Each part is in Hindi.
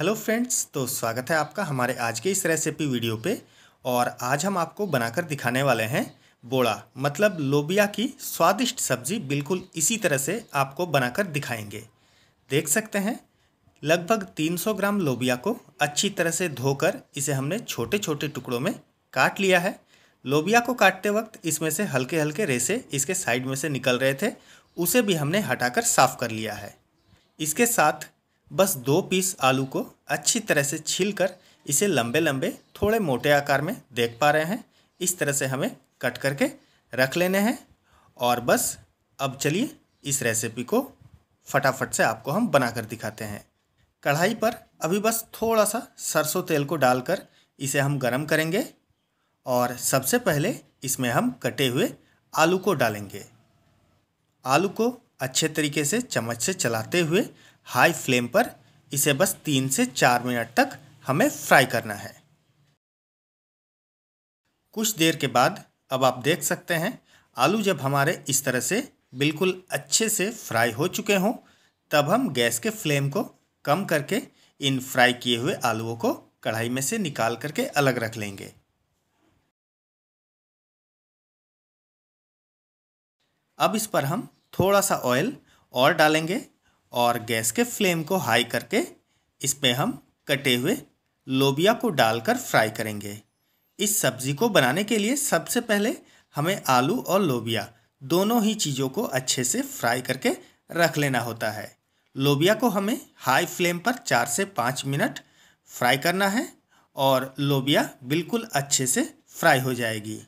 हेलो फ्रेंड्स तो स्वागत है आपका हमारे आज के इस रेसिपी वीडियो पे और आज हम आपको बनाकर दिखाने वाले हैं बोड़ा मतलब लोबिया की स्वादिष्ट सब्ज़ी बिल्कुल इसी तरह से आपको बनाकर दिखाएंगे देख सकते हैं लगभग 300 ग्राम लोबिया को अच्छी तरह से धोकर इसे हमने छोटे छोटे टुकड़ों में काट लिया है लोबिया को काटते वक्त इसमें से हल्के हल्के रेसे इसके साइड में से निकल रहे थे उसे भी हमने हटाकर साफ़ कर लिया है इसके साथ बस दो पीस आलू को अच्छी तरह से छील कर इसे लंबे लंबे थोड़े मोटे आकार में देख पा रहे हैं इस तरह से हमें कट करके रख लेने हैं और बस अब चलिए इस रेसिपी को फटाफट से आपको हम बनाकर दिखाते हैं कढ़ाई पर अभी बस थोड़ा सा सरसों तेल को डालकर इसे हम गरम करेंगे और सबसे पहले इसमें हम कटे हुए आलू को डालेंगे आलू को अच्छे तरीके से चम्मच से चलाते हुए हाई फ्लेम पर इसे बस तीन से चार मिनट तक हमें फ्राई करना है कुछ देर के बाद अब आप देख सकते हैं आलू जब हमारे इस तरह से बिल्कुल अच्छे से फ्राई हो चुके हों तब हम गैस के फ्लेम को कम करके इन फ्राई किए हुए आलूओं को कढ़ाई में से निकाल करके अलग रख लेंगे अब इस पर हम थोड़ा सा ऑयल और डालेंगे और गैस के फ्लेम को हाई करके इसमें हम कटे हुए लोबिया को डालकर फ्राई करेंगे इस सब्ज़ी को बनाने के लिए सबसे पहले हमें आलू और लोबिया दोनों ही चीज़ों को अच्छे से फ्राई करके रख लेना होता है लोबिया को हमें हाई फ्लेम पर चार से पाँच मिनट फ्राई करना है और लोबिया बिल्कुल अच्छे से फ्राई हो जाएगी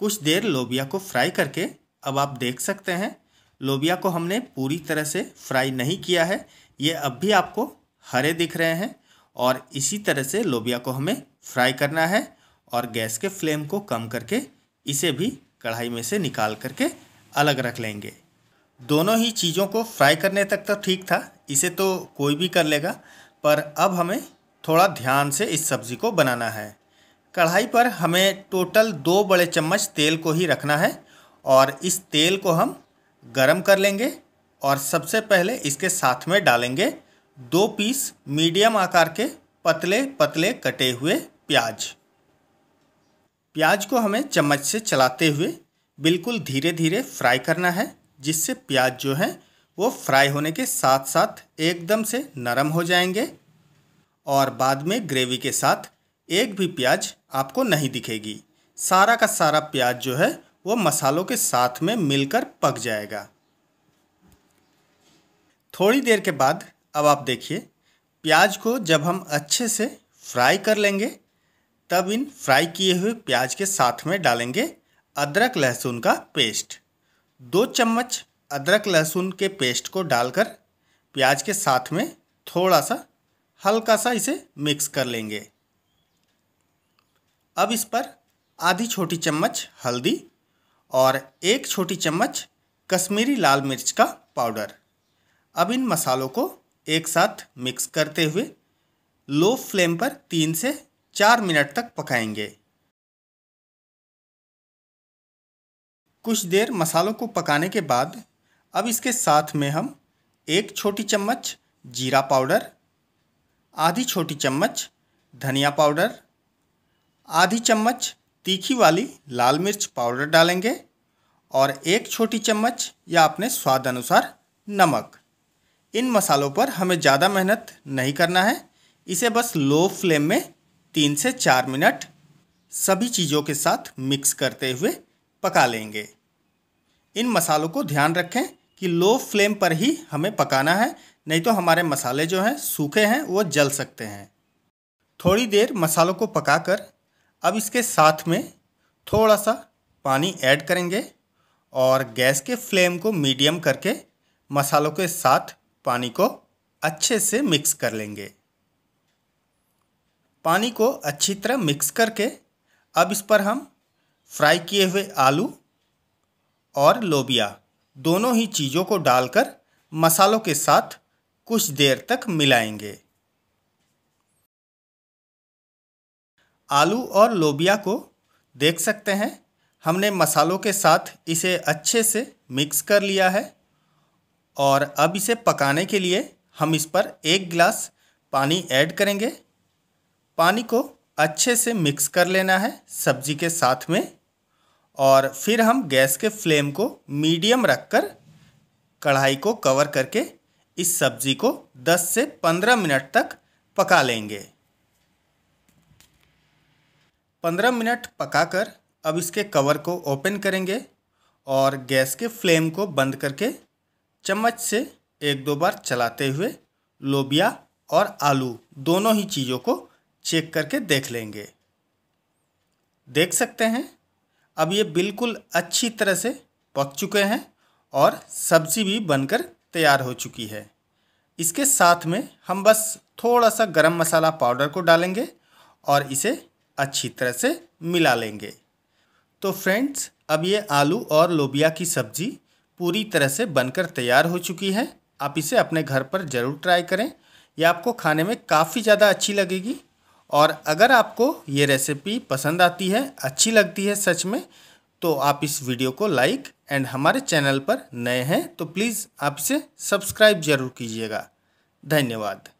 कुछ देर लोबिया को फ्राई करके अब आप देख सकते हैं लोबिया को हमने पूरी तरह से फ्राई नहीं किया है ये अब भी आपको हरे दिख रहे हैं और इसी तरह से लोबिया को हमें फ्राई करना है और गैस के फ्लेम को कम करके इसे भी कढ़ाई में से निकाल करके अलग रख लेंगे दोनों ही चीज़ों को फ्राई करने तक तो ठीक था इसे तो कोई भी कर लेगा पर अब हमें थोड़ा ध्यान से इस सब्ज़ी को बनाना है कढ़ाई पर हमें टोटल दो बड़े चम्मच तेल को ही रखना है और इस तेल को हम गरम कर लेंगे और सबसे पहले इसके साथ में डालेंगे दो पीस मीडियम आकार के पतले पतले कटे हुए प्याज प्याज को हमें चम्मच से चलाते हुए बिल्कुल धीरे धीरे फ्राई करना है जिससे प्याज जो है वो फ्राई होने के साथ साथ एकदम से नरम हो जाएंगे और बाद में ग्रेवी के साथ एक भी प्याज आपको नहीं दिखेगी सारा का सारा प्याज जो है वो मसालों के साथ में मिलकर पक जाएगा थोड़ी देर के बाद अब आप देखिए प्याज को जब हम अच्छे से फ्राई कर लेंगे तब इन फ्राई किए हुए प्याज के साथ में डालेंगे अदरक लहसुन का पेस्ट दो चम्मच अदरक लहसुन के पेस्ट को डालकर प्याज के साथ में थोड़ा सा हल्का सा इसे मिक्स कर लेंगे अब इस पर आधी छोटी चम्मच हल्दी और एक छोटी चम्मच कश्मीरी लाल मिर्च का पाउडर अब इन मसालों को एक साथ मिक्स करते हुए लो फ्लेम पर तीन से चार मिनट तक पकाएंगे कुछ देर मसालों को पकाने के बाद अब इसके साथ में हम एक छोटी चम्मच जीरा पाउडर आधी छोटी चम्मच धनिया पाउडर आधी चम्मच तीखी वाली लाल मिर्च पाउडर डालेंगे और एक छोटी चम्मच या अपने स्वाद अनुसार नमक इन मसालों पर हमें ज़्यादा मेहनत नहीं करना है इसे बस लो फ्लेम में तीन से चार मिनट सभी चीज़ों के साथ मिक्स करते हुए पका लेंगे इन मसालों को ध्यान रखें कि लो फ्लेम पर ही हमें पकाना है नहीं तो हमारे मसाले जो हैं सूखे हैं वो जल सकते हैं थोड़ी देर मसालों को पकाकर अब इसके साथ में थोड़ा सा पानी ऐड करेंगे और गैस के फ्लेम को मीडियम करके मसालों के साथ पानी को अच्छे से मिक्स कर लेंगे पानी को अच्छी तरह मिक्स करके अब इस पर हम फ्राई किए हुए आलू और लोबिया दोनों ही चीज़ों को डालकर मसालों के साथ कुछ देर तक मिलाएंगे आलू और लोबिया को देख सकते हैं हमने मसालों के साथ इसे अच्छे से मिक्स कर लिया है और अब इसे पकाने के लिए हम इस पर एक गिलास पानी ऐड करेंगे पानी को अच्छे से मिक्स कर लेना है सब्जी के साथ में और फिर हम गैस के फ्लेम को मीडियम रखकर कढ़ाई को कवर करके इस सब्ज़ी को 10 से 15 मिनट तक पका लेंगे पंद्रह मिनट पकाकर अब इसके कवर को ओपन करेंगे और गैस के फ्लेम को बंद करके चम्मच से एक दो बार चलाते हुए लोबिया और आलू दोनों ही चीज़ों को चेक करके देख लेंगे देख सकते हैं अब ये बिल्कुल अच्छी तरह से पक चुके हैं और सब्ज़ी भी बनकर तैयार हो चुकी है इसके साथ में हम बस थोड़ा सा गरम मसाला पाउडर को डालेंगे और इसे अच्छी तरह से मिला लेंगे तो फ्रेंड्स अब ये आलू और लोबिया की सब्ज़ी पूरी तरह से बनकर तैयार हो चुकी है आप इसे अपने घर पर ज़रूर ट्राई करें यह आपको खाने में काफ़ी ज़्यादा अच्छी लगेगी और अगर आपको ये रेसिपी पसंद आती है अच्छी लगती है सच में तो आप इस वीडियो को लाइक एंड हमारे चैनल पर नए हैं तो प्लीज़ आप इसे सब्सक्राइब ज़रूर कीजिएगा धन्यवाद